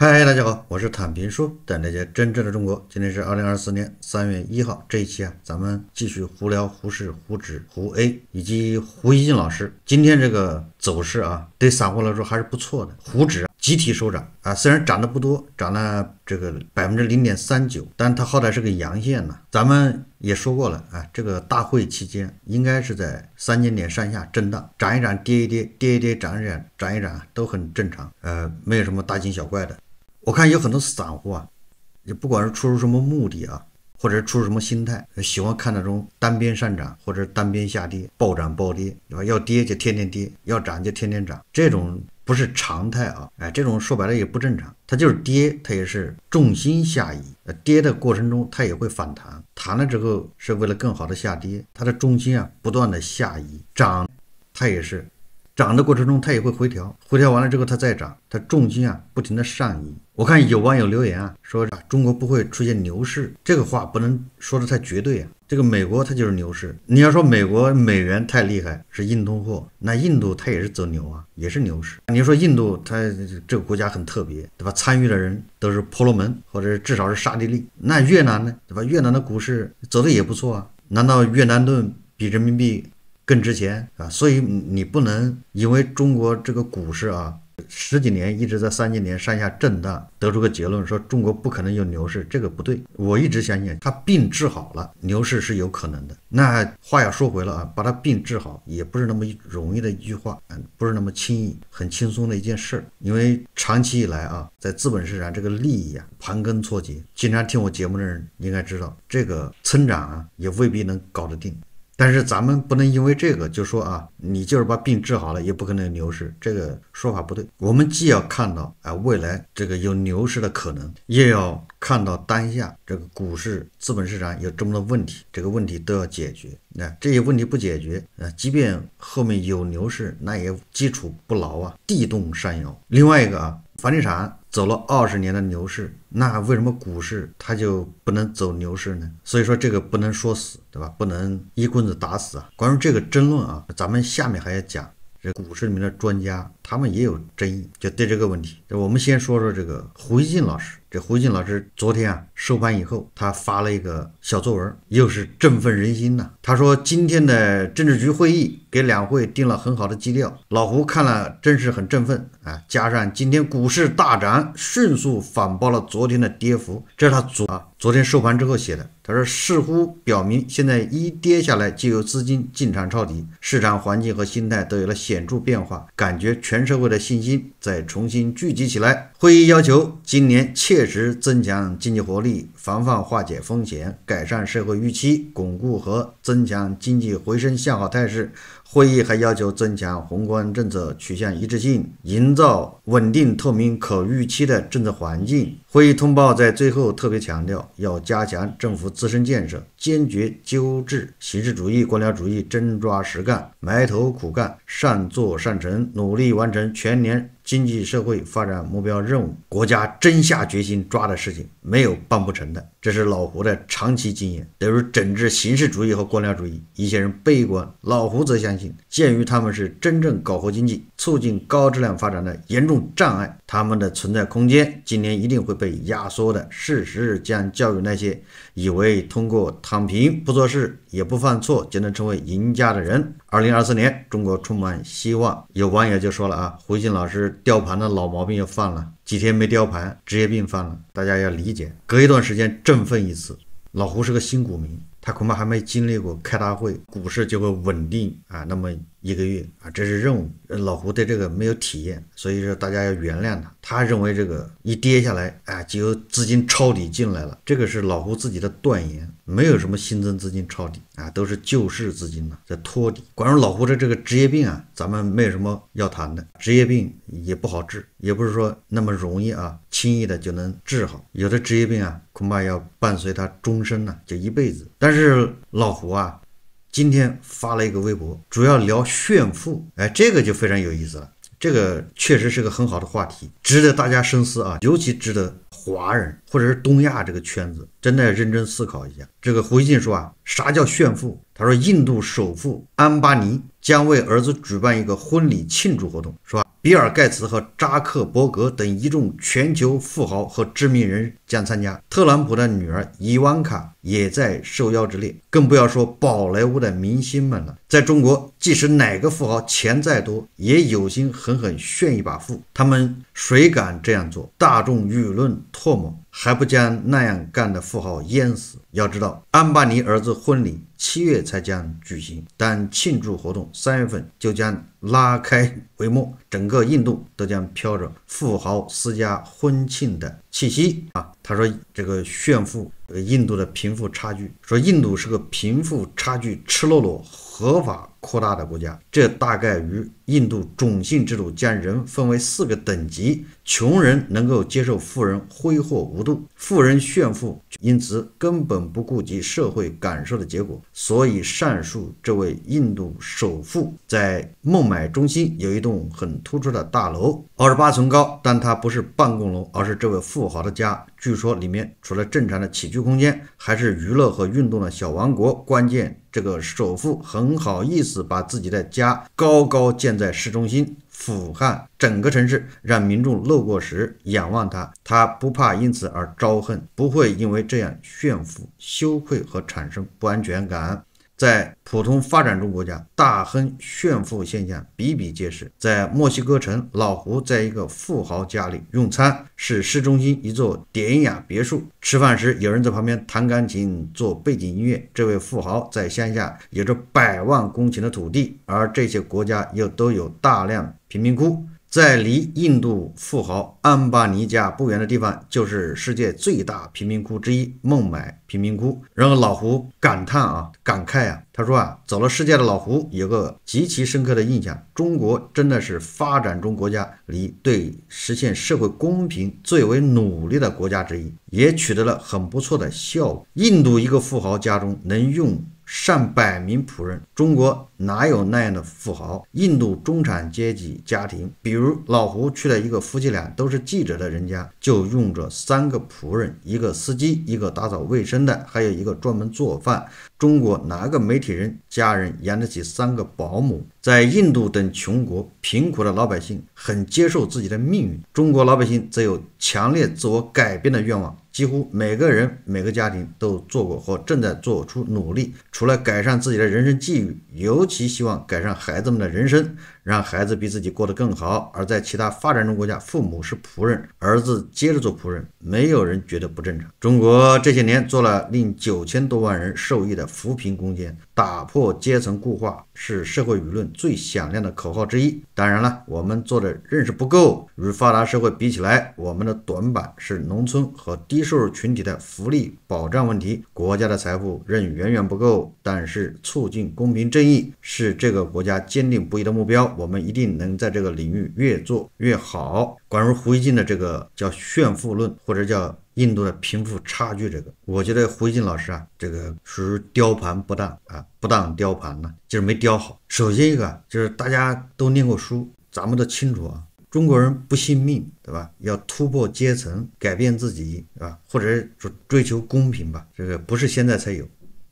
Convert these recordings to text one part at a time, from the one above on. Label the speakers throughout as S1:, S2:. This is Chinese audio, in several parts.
S1: 嗨，大家好，我是坦平叔，等大家真正的中国。今天是二零二四年三月一号，这一期啊，咱们继续胡聊。胡适、胡纸、胡 A 以及胡一进老师，今天这个走势啊，对散户来说还是不错的。胡纸集体收涨啊，虽然涨得不多，涨了这个百分之零点三九，但它好歹是个阳线呢。咱们也说过了啊，这个大会期间应该是在三千点上下震荡，涨一涨，跌一跌，跌一跌，涨一涨，涨一涨都很正常，呃，没有什么大惊小怪的。我看有很多散户啊，也不管是出于什么目的啊，或者出于什么心态，喜欢看那种单边上涨或者单边下跌，暴涨暴跌，要跌就天天跌，要涨就天天涨，这种不是常态啊，哎，这种说白了也不正常，它就是跌，它也是重心下移，呃，跌的过程中它也会反弹，弹了之后是为了更好的下跌，它的重心啊不断的下移，涨，它也是。涨的过程中，它也会回调，回调完了之后它再涨，它重心啊不停的上移。我看有网友留言啊，说啊中国不会出现牛市，这个话不能说的太绝对啊。这个美国它就是牛市，你要说美国美元太厉害是硬通货，那印度它也是走牛啊，也是牛市。你说印度它这个国家很特别，对吧？参与的人都是婆罗门，或者至少是沙地利。那越南呢？对吧？越南的股市走的也不错啊，难道越南盾比人民币？更值钱啊！所以你不能因为中国这个股市啊，十几年一直在三千年上下震荡，得出个结论说中国不可能有牛市，这个不对。我一直相信，它病治好了，牛市是有可能的。那话要说回了啊，把它病治好也不是那么容易的一句话，嗯，不是那么轻易、很轻松的一件事儿，因为长期以来啊，在资本市场这个利益啊盘根错节，经常听我节目的人应该知道，这个村长啊也未必能搞得定。但是咱们不能因为这个就说啊，你就是把病治好了，也不可能牛市，这个说法不对。我们既要看到啊未来这个有牛市的可能，又要看到当下这个股市资本市场有这么多问题，这个问题都要解决。那这些问题不解决，啊，即便后面有牛市，那也基础不牢啊，地动山摇。另外一个啊，房地产。走了二十年的牛市，那为什么股市它就不能走牛市呢？所以说这个不能说死，对吧？不能一棍子打死啊。关于这个争论啊，咱们下面还要讲这股市里面的专家。他们也有争议，就对这个问题，我们先说说这个胡一进老师。这胡一进老师昨天啊收盘以后，他发了一个小作文，又是振奋人心呐。他说今天的政治局会议给两会定了很好的基调，老胡看了真是很振奋啊。加上今天股市大涨，迅速反包了昨天的跌幅，这是他昨啊昨天收盘之后写的。他说似乎表明现在一跌下来就有资金进场抄底，市场环境和心态都有了显著变化，感觉全。全社会的信心再重新聚集起来。会议要求，今年切实增强经济活力，防范化解风险，改善社会预期，巩固和增强经济回升向好态势。会议还要求增强宏观政策取向一致性，营造稳定、透明、可预期的政策环境。会议通报在最后特别强调，要加强政府自身建设，坚决纠治形式主义、官僚主义，真抓实干，埋头苦干，善作善成，努力完成全年。经济社会发展目标任务，国家真下决心抓的事情，没有办不成的，这是老胡的长期经验。对于整治形式主义和官僚主义，一些人悲观，老胡则相信，鉴于他们是真正搞活经济、促进高质量发展的严重障碍，他们的存在空间今年一定会被压缩的。事实将教育那些以为通过躺平不做事、也不犯错就能成为赢家的人。二零二四年，中国充满希望。有网友就说了啊，胡静老师。吊盘的老毛病又犯了，几天没吊盘，职业病犯了，大家要理解。隔一段时间振奋一次。老胡是个新股民，他恐怕还没经历过开大会，股市就会稳定啊。那么。一个月啊，这是任务。老胡对这个没有体验，所以说大家要原谅他。他认为这个一跌下来，啊，就有资金抄底进来了，这个是老胡自己的断言，没有什么新增资金抄底啊，都是旧市资金呢，在托底。关于老胡的这个职业病啊，咱们没有什么要谈的，职业病也不好治，也不是说那么容易啊，轻易的就能治好。有的职业病啊，恐怕要伴随他终身呢，就一辈子。但是老胡啊。今天发了一个微博，主要聊炫富，哎，这个就非常有意思了。这个确实是个很好的话题，值得大家深思啊，尤其值得华人或者是东亚这个圈子，真的认真思考一下。这个胡锡进说啊，啥叫炫富？他说，印度首富安巴尼将为儿子举办一个婚礼庆祝活动，是吧？比尔·盖茨和扎克伯格等一众全球富豪和知名人将参加，特朗普的女儿伊万卡也在受邀之列。更不要说宝莱坞的明星们了。在中国，即使哪个富豪钱再多，也有心狠狠炫一把富，他们谁敢这样做？大众舆论唾沫还不将那样干的富豪淹死？要知道，安巴尼儿子婚礼七月才将举行，但庆祝活动三月份就将。拉开帷幕，整个印度都将飘着富豪私家婚庆的气息啊！他说：“这个炫富，个印度的贫富差距，说印度是个贫富差距赤裸裸合法扩大的国家，这大概与印度种姓制度将人分为四个等级，穷人能够接受富人挥霍无度，富人炫富，因此根本不顾及社会感受的结果。所以，上述这位印度首富在孟。买中心有一栋很突出的大楼，二十八层高，但它不是办公楼，而是这位富豪的家。据说里面除了正常的起居空间，还是娱乐和运动的小王国。关键这个首富很好意思把自己的家高高建在市中心，俯瞰整个城市，让民众路过时仰望他。他不怕因此而招恨，不会因为这样炫富羞愧和产生不安全感。在普通发展中国家，大亨炫富现象比比皆是。在墨西哥城，老胡在一个富豪家里用餐，是市中心一座典雅别墅。吃饭时，有人在旁边弹钢琴做背景音乐。这位富豪在乡下有着百万公顷的土地，而这些国家又都有大量贫民窟。在离印度富豪安巴尼家不远的地方，就是世界最大贫民窟之一孟买贫民窟。然后老胡感叹啊，感慨啊，他说啊，走了世界的老胡有个极其深刻的印象，中国真的是发展中国家里对实现社会公平最为努力的国家之一，也取得了很不错的效果。印度一个富豪家中能用。上百名仆人，中国哪有那样的富豪？印度中产阶级家庭，比如老胡去了一个夫妻俩都是记者的人家，就用着三个仆人，一个司机，一个打扫卫生的，还有一个专门做饭。中国哪个媒体人家人养得起三个保姆？在印度等穷国，贫苦的老百姓很接受自己的命运；中国老百姓则有强烈自我改变的愿望，几乎每个人每个家庭都做过或正在做出努力，除了改善自己的人生际遇，尤其希望改善孩子们的人生。让孩子比自己过得更好，而在其他发展中国家，父母是仆人，儿子接着做仆人，没有人觉得不正常。中国这些年做了令九千多万人受益的扶贫攻坚。打破阶层固化是社会舆论最响亮的口号之一。当然了，我们做的认识不够，与发达社会比起来，我们的短板是农村和低收入群体的福利保障问题。国家的财富仍远远不够，但是促进公平正义是这个国家坚定不移的目标。我们一定能在这个领域越做越好。关于胡一进的这个叫炫富论，或者叫。印度的贫富差距，这个我觉得胡锡进老师啊，这个属于雕盘不当啊，不当雕盘呢，就是没雕好。首先一个就是大家都念过书，咱们都清楚啊，中国人不信命，对吧？要突破阶层，改变自己，对吧？或者说追求公平吧，这个不是现在才有，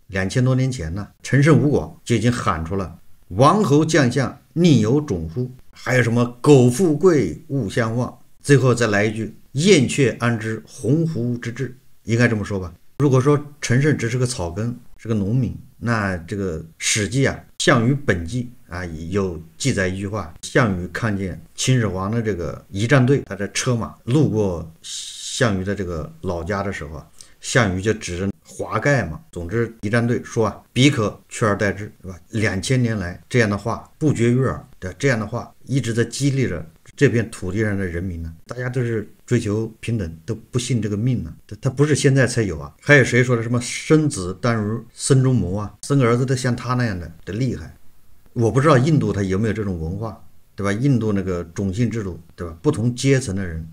S1: 两千多年前呢，陈胜吴广就已经喊出了“王侯将相宁有种乎”，还有什么“苟富贵，勿相忘”，最后再来一句。燕雀安知鸿鹄之志？应该这么说吧。如果说陈胜只是个草根，是个农民，那这个《史记》啊，《项羽本纪》啊，有记载一句话：项羽看见秦始皇的这个仪仗队，他的车马路过项羽的这个老家的时候啊，项羽就指着华盖嘛。总之，仪仗队说啊：“彼可取而代之，是吧？”两千年来这样的话不绝于耳的，这样的话一直在激励着。这片土地上的人民呢？大家都是追求平等，都不信这个命呢。他他不是现在才有啊。还有谁说的什么生子当如孙中谋啊？生个儿子都像他那样的的厉害。我不知道印度他有没有这种文化，对吧？印度那个种姓制度，对吧？不同阶层的人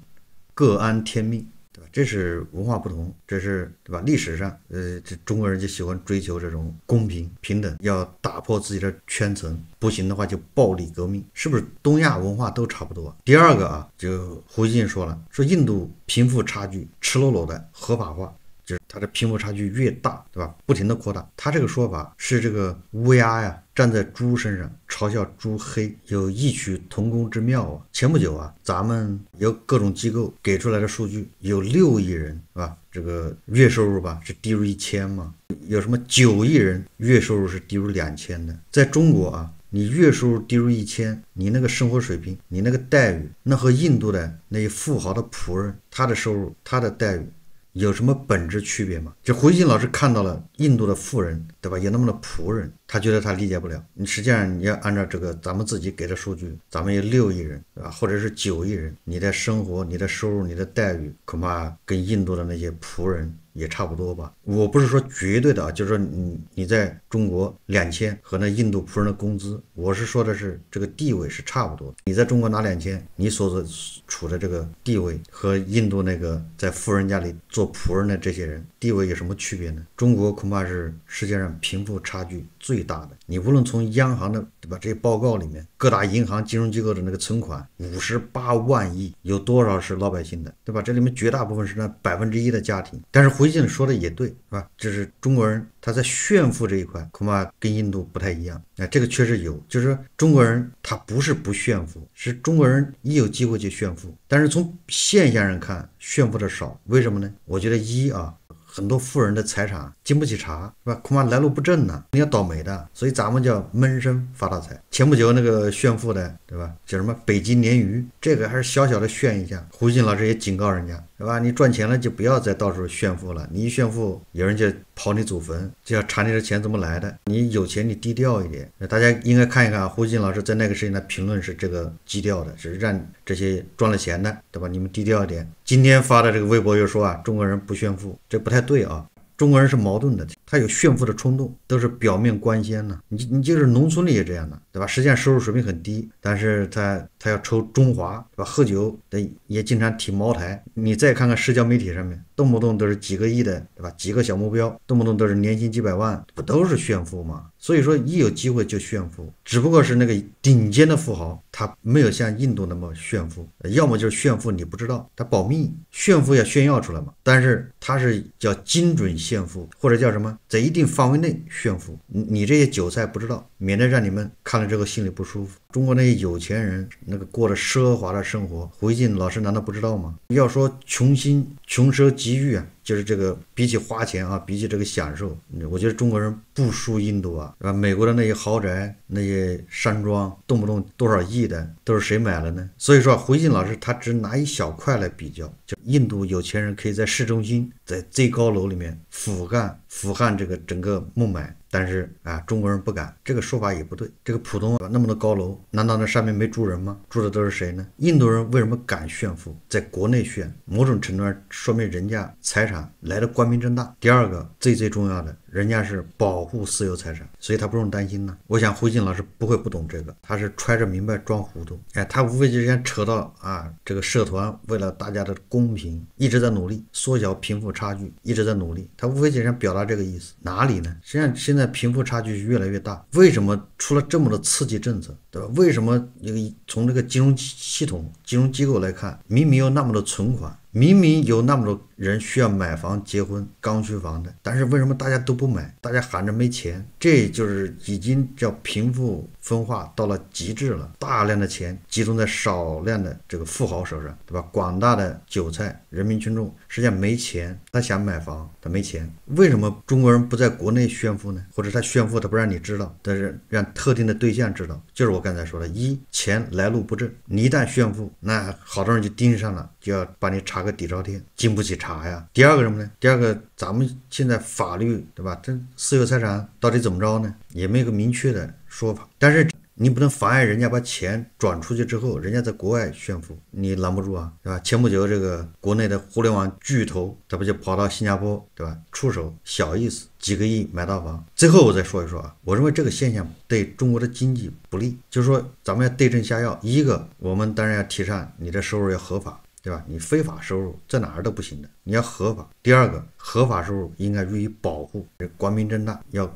S1: 各安天命。这是文化不同，这是对吧？历史上，呃，这中国人就喜欢追求这种公平平等，要打破自己的圈层，不行的话就暴力革命，是不是？东亚文化都差不多。第二个啊，就胡锡进说了，说印度贫富差距赤裸裸的合法化。就是它的贫富差距越大，对吧？不停地扩大。他这个说法是这个乌鸦呀站在猪身上嘲笑猪黑，有异曲同工之妙啊。前不久啊，咱们有各种机构给出来的数据，有六亿人，是吧？这个月收入吧是低于一千嘛？有什么九亿人月收入是低于两千的？在中国啊，你月收入低于一千，你那个生活水平，你那个待遇，那和印度的那些富豪的仆人，他的收入，他的待遇。有什么本质区别吗？就胡锡老师看到了印度的富人，对吧？有那么多仆人，他觉得他理解不了。你实际上你要按照这个咱们自己给的数据，咱们有六亿人，对吧？或者是九亿人，你的生活、你的收入、你的待遇，恐怕跟印度的那些仆人。也差不多吧，我不是说绝对的啊，就是说你你在中国两千和那印度仆人的工资，我是说的是这个地位是差不多。你在中国拿两千，你所处的这个地位和印度那个在富人家里做仆人的这些人地位有什么区别呢？中国恐怕是世界上贫富差距最大的。你无论从央行的。对吧？这些报告里面，各大银行金融机构的那个存款五十八万亿，有多少是老百姓的？对吧？这里面绝大部分是那百分之一的家庭。但是胡经理说的也对，是吧？就是中国人他在炫富这一块，恐怕跟印度不太一样。哎，这个确实有，就是中国人他不是不炫富，是中国人一有机会就炫富。但是从现象上看，炫富的少，为什么呢？我觉得一啊。很多富人的财产经不起查，是吧？恐怕来路不正呢。你要倒霉的，所以咱们叫闷声发大财。前不久那个炫富的，对吧？叫什么“北极鲶鱼”，这个还是小小的炫一下。胡鑫老师也警告人家。对吧？你赚钱了就不要再到处炫富了。你一炫富，有人就刨你祖坟，就要查你的钱怎么来的。你有钱，你低调一点。大家应该看一看胡锡进老师在那个事情的评论是这个基调的，只是让这些赚了钱的，对吧？你们低调一点。今天发的这个微博又说啊，中国人不炫富，这不太对啊。中国人是矛盾的，他有炫富的冲动，都是表面光鲜呢。你你就是农村里也这样的，对吧？实际上收入水平很低，但是他他要抽中华。把喝酒的也经常提茅台，你再看看社交媒体上面，动不动都是几个亿的，对吧？几个小目标，动不动都是年薪几百万，不都是炫富吗？所以说一有机会就炫富，只不过是那个顶尖的富豪，他没有像印度那么炫富，要么就是炫富你不知道，他保密，炫富要炫耀出来嘛，但是他是叫精准炫富，或者叫什么，在一定范围内炫富，你你这些韭菜不知道，免得让你们看了之后心里不舒服。中国那些有钱人那个过得奢华的。生活，回敬老师难道不知道吗？要说穷心穷奢极欲啊，就是这个比起花钱啊，比起这个享受，我觉得中国人不输印度啊，啊，美国的那些豪宅、那些山庄，动不动多少亿的，都是谁买了呢？所以说回敬老师他只拿一小块来比较，就印度有钱人可以在市中心，在最高楼里面俯瞰俯瞰这个整个孟买。但是啊，中国人不敢，这个说法也不对。这个浦东那么多高楼，难道那上面没住人吗？住的都是谁呢？印度人为什么敢炫富，在国内炫？某种程度上说明人家财产来的光明正大。第二个最最重要的。人家是保护私有财产，所以他不用担心呢。我想胡静老师不会不懂这个，他是揣着明白装糊涂。哎，他无非就是想扯到啊，这个社团为了大家的公平一直在努力，缩小贫富差距一直在努力。他无非就想表达这个意思，哪里呢？实际上现在贫富差距越来越大，为什么出了这么多刺激政策，对吧？为什么那个从这个金融系统、金融机构来看，明明有那么多存款，明明有那么多。人需要买房结婚，刚需房的，但是为什么大家都不买？大家喊着没钱，这就是已经叫贫富分化到了极致了。大量的钱集中在少量的这个富豪手上，对吧？广大的韭菜人民群众实际上没钱，他想买房，他没钱。为什么中国人不在国内炫富呢？或者他炫富，他不让你知道，但是让特定的对象知道。就是我刚才说的，一钱来路不正，你一旦炫富，那好多人就盯上了，就要把你查个底朝天，经不起。查呀，第二个什么呢？第二个，咱们现在法律对吧？这私有财产到底怎么着呢？也没有个明确的说法。但是你不能妨碍人家把钱转出去之后，人家在国外炫富，你拦不住啊，对吧？前不久这个国内的互联网巨头，他不就跑到新加坡对吧？出手小意思，几个亿买套房。最后我再说一说啊，我认为这个现象对中国的经济不利，就是说咱们要对症下药。一个，我们当然要提倡你的收入要合法。对吧？你非法收入在哪儿都不行的，你要合法。第二个，合法收入应该予以保护，光明正大，要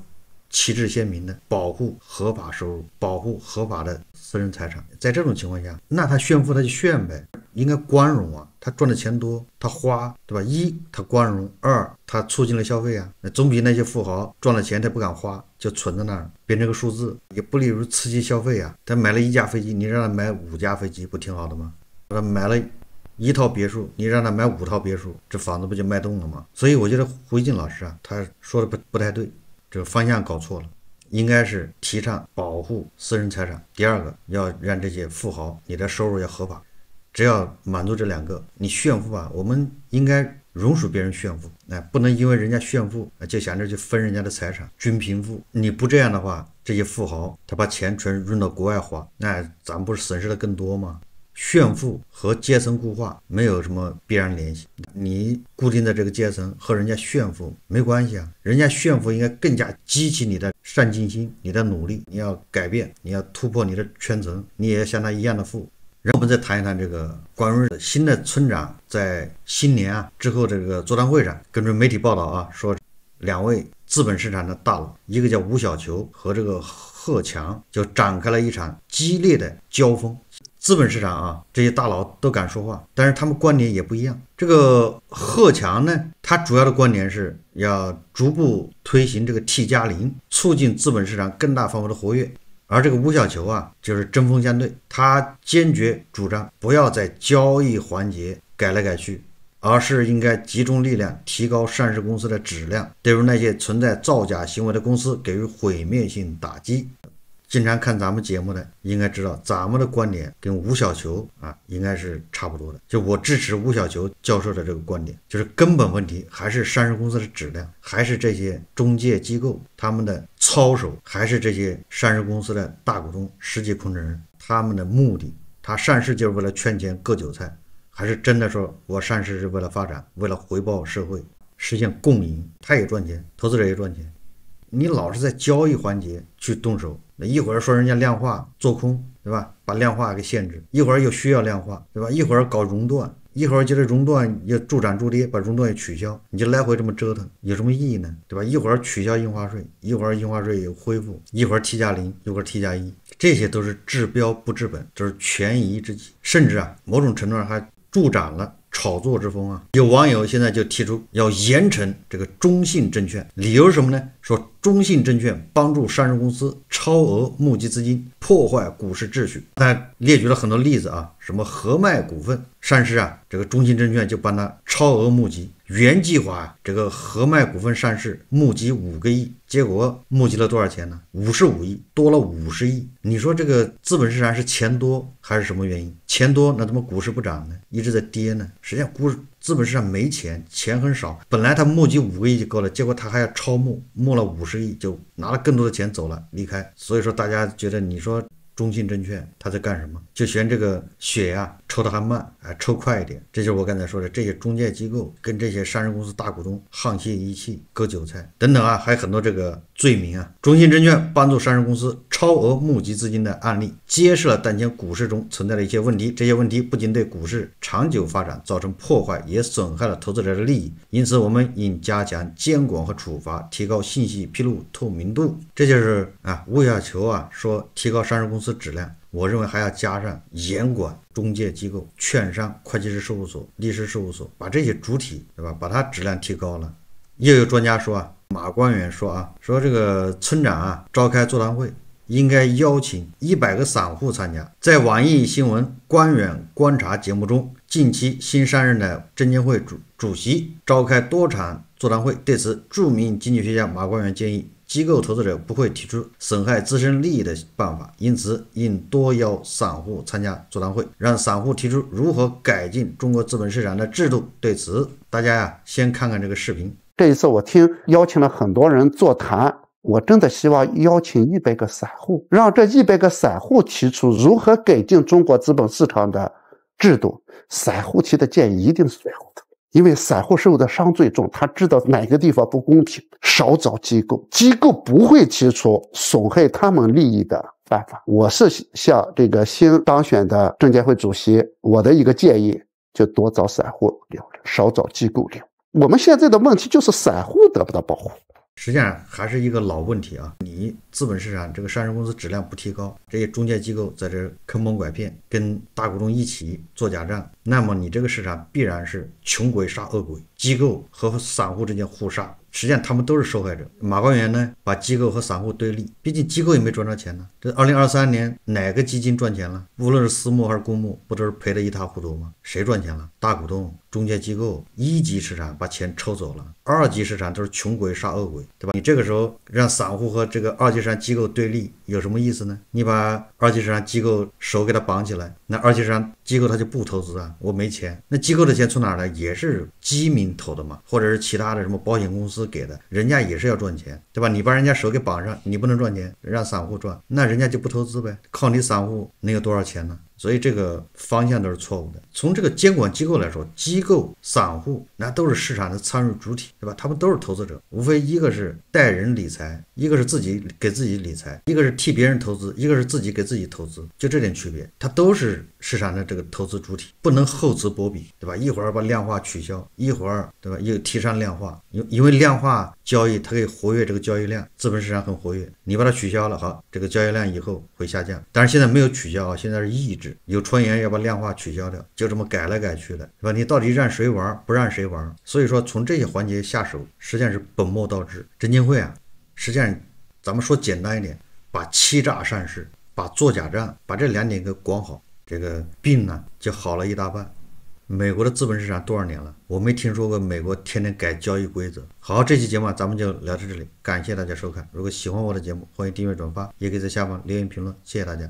S1: 旗帜鲜明的保护合法收入，保护合法的私人财产。在这种情况下，那他炫富他就炫呗，应该光荣啊！他赚的钱多，他花，对吧？一他光荣，二他促进了消费啊，那总比那些富豪赚了钱他不敢花，就存在那儿变成个数字，也不利于刺激消费啊。他买了一架飞机，你让他买五架飞机不挺好的吗？他买了。一套别墅，你让他买五套别墅，这房子不就卖动了吗？所以我觉得胡一进老师啊，他说的不不太对，这个方向搞错了。应该是提倡保护私人财产。第二个，要让这些富豪，你的收入要合法，只要满足这两个，你炫富吧，我们应该容许别人炫富，哎，不能因为人家炫富，就想着去分人家的财产，均贫富。你不这样的话，这些富豪他把钱全扔到国外花，那咱不是损失的更多吗？炫富和阶层固化没有什么必然联系。你固定的这个阶层和人家炫富没关系啊，人家炫富应该更加激起你的上进心、你的努力，你要改变，你要突破你的圈层，你也要像他一样的富。然后我们再谈一谈这个关于新的村长在新年啊之后这个座谈会上，根据媒体报道啊，说两位资本市场的大佬，一个叫吴小球和这个贺强就展开了一场激烈的交锋。资本市场啊，这些大佬都敢说话，但是他们观点也不一样。这个贺强呢，他主要的观点是要逐步推行这个 T 加零，促进资本市场更大范围的活跃。而这个吴小球啊，就是针锋相对，他坚决主张不要在交易环节改来改去，而是应该集中力量提高上市公司的质量，对于那些存在造假行为的公司给予毁灭性打击。经常看咱们节目的应该知道，咱们的观点跟吴小球啊应该是差不多的。就我支持吴小球教授的这个观点，就是根本问题还是上市公司的质量，还是这些中介机构他们的操守，还是这些上市公司的大股东实际控制人他们的目的。他上市就是为了圈钱割韭菜，还是真的说我上市是为了发展，为了回报社会，实现共赢，他也赚钱，投资者也赚钱。你老是在交易环节去动手。那一会儿说人家量化做空，对吧？把量化给限制，一会儿又需要量化，对吧？一会儿搞熔断，一会儿就是熔断又助涨助跌，把熔断也取消，你就来回这么折腾，有什么意义呢？对吧？一会儿取消印花税，一会儿印花税又恢复，一会儿 T 加零会儿 T 加一，这些都是治标不治本，都是权宜之计，甚至啊，某种程度上还助涨了。炒作之风啊！有网友现在就提出要严惩这个中信证券，理由是什么呢？说中信证券帮助上市公司超额募集资金，破坏股市秩序。他列举了很多例子啊，什么合迈股份上市啊，这个中信证券就帮他超额募集。原计划这个合迈股份上市募集五个亿，结果募集了多少钱呢？五十五亿，多了五十亿。你说这个资本市场是钱多还是什么原因？钱多，那怎么股市不涨呢？一直在跌呢。实际上，股资本市场没钱，钱很少。本来他募集五个亿就够了，结果他还要超募，募了五十亿，就拿了更多的钱走了，离开。所以说，大家觉得你说。中信证券，他在干什么？就嫌这个血呀抽的还慢啊，抽快一点。这就是我刚才说的，这些中介机构跟这些上市公司大股东沆瀣一气，割韭菜等等啊，还有很多这个罪名啊。中信证券帮助上市公司。超额募集资金的案例揭示了当前股市中存在的一些问题，这些问题不仅对股市长久发展造成破坏，也损害了投资者的利益。因此，我们应加强监管和处罚，提高信息披露透明度。这就是啊，不要求啊，说提高上市公司质量，我认为还要加上严管中介机构、券商、会计师事务所、律师事务所，把这些主体对吧，把它质量提高了。又有专家说啊，马官员说啊，说这个村长啊，召开座谈会。应该邀请一百个散户参加，在网易新闻官员观察节目中，近期新上任的证监会主主席召开多场座谈会。对此，著名经济学家马光远建议，机构投资者不会提出损害自身利益的办法，因此应多邀散户参加座谈会，让散户提出如何改进中国资本市场的制度。对此，大家呀，先看看这个视频。这一次我听邀请了很多人座谈。我真的希望邀请一百个散户，让这一百个散户提出如何改进中国资本市场的制度。散户提的建议一定是最好的，因为散户受的伤最重，他知道哪个地方不公平。少找机构，机构不会提出损害他们利益的办法。我是向这个新当选的证监会主席，我的一个建议就多找散户聊聊，少找机构聊。我们现在的问题就是散户得不到保护。实际上还是一个老问题啊！你资本市场这个上市公司质量不提高，这些中介机构在这坑蒙拐骗，跟大股东一起做假账，那么你这个市场必然是穷鬼杀恶鬼。机构和散户之间互杀，实际上他们都是受害者。马光远呢，把机构和散户对立，毕竟机构也没赚着钱呢。这二零二三年哪个基金赚钱了？无论是私募还是公募，不都是赔得一塌糊涂吗？谁赚钱了？大股东、中介机构、一级市场把钱抽走了，二级市场都是穷鬼杀恶鬼，对吧？你这个时候让散户和这个二级市场机构对立有什么意思呢？你把二级市场机构手给他绑起来，那二级市场机构他就不投资啊，我没钱。那机构的钱从哪来？也是基民。投的嘛，或者是其他的什么保险公司给的，人家也是要赚钱，对吧？你把人家手给绑上，你不能赚钱，让散户赚，那人家就不投资呗。靠你散户能有多少钱呢？所以这个方向都是错误的。从这个监管机构来说，机构、散户那都是市场的参与主体，对吧？他们都是投资者，无非一个是代人理财，一个是自己给自己理财，一个是替别人投资，一个是自己给自己投资，就这点区别，它都是市场的这个投资主体，不能厚此薄彼，对吧？一会儿把量化取消，一会儿对吧又提倡量化，因因为量化。交易它可以活跃这个交易量，资本市场很活跃，你把它取消了，好，这个交易量以后会下降。但是现在没有取消啊，现在是抑制。有传言要把量化取消掉，就这么改来改去的，是吧？你到底让谁玩，不让谁玩？所以说从这些环节下手，实际上是本末倒置。证监会啊，实际上咱们说简单一点，把欺诈上市、把作假账，把这两点给管好，这个病呢就好了一大半。美国的资本市场多少年了？我没听说过美国天天改交易规则。好，这期节目咱们就聊到这里，感谢大家收看。如果喜欢我的节目，欢迎订阅、转发，也可以在下方留言评论。谢谢大家。